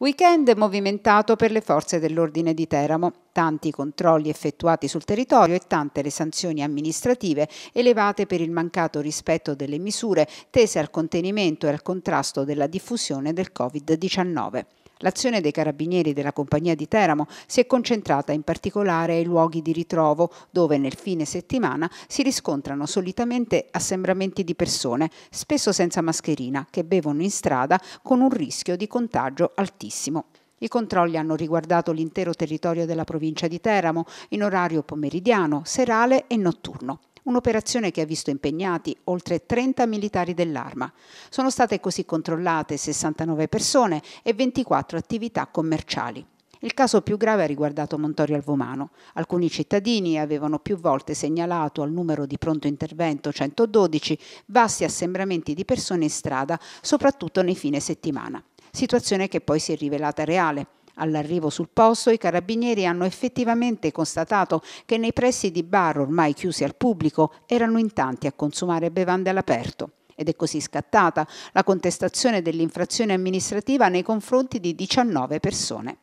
Weekend movimentato per le forze dell'ordine di Teramo, tanti controlli effettuati sul territorio e tante le sanzioni amministrative elevate per il mancato rispetto delle misure tese al contenimento e al contrasto della diffusione del Covid-19. L'azione dei carabinieri della compagnia di Teramo si è concentrata in particolare ai luoghi di ritrovo dove nel fine settimana si riscontrano solitamente assembramenti di persone, spesso senza mascherina, che bevono in strada con un rischio di contagio altissimo. I controlli hanno riguardato l'intero territorio della provincia di Teramo in orario pomeridiano, serale e notturno un'operazione che ha visto impegnati oltre 30 militari dell'arma. Sono state così controllate 69 persone e 24 attività commerciali. Il caso più grave ha riguardato Montorio Alvomano. Alcuni cittadini avevano più volte segnalato al numero di pronto intervento 112 vasti assembramenti di persone in strada, soprattutto nei fine settimana. Situazione che poi si è rivelata reale. All'arrivo sul posto i carabinieri hanno effettivamente constatato che nei pressi di bar ormai chiusi al pubblico erano in tanti a consumare bevande all'aperto ed è così scattata la contestazione dell'infrazione amministrativa nei confronti di 19 persone.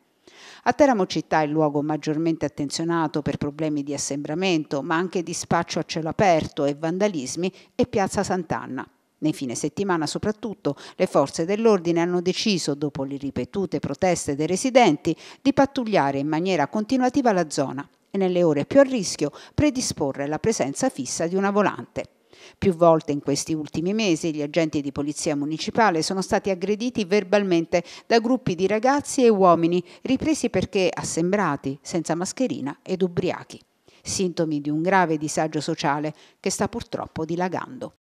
A Teramo città è il luogo maggiormente attenzionato per problemi di assembramento, ma anche di spaccio a cielo aperto e vandalismi, è Piazza Sant'Anna. Nei fine settimana soprattutto le forze dell'ordine hanno deciso, dopo le ripetute proteste dei residenti, di pattugliare in maniera continuativa la zona e nelle ore più a rischio predisporre la presenza fissa di una volante. Più volte in questi ultimi mesi gli agenti di polizia municipale sono stati aggrediti verbalmente da gruppi di ragazzi e uomini ripresi perché assembrati, senza mascherina ed ubriachi, sintomi di un grave disagio sociale che sta purtroppo dilagando.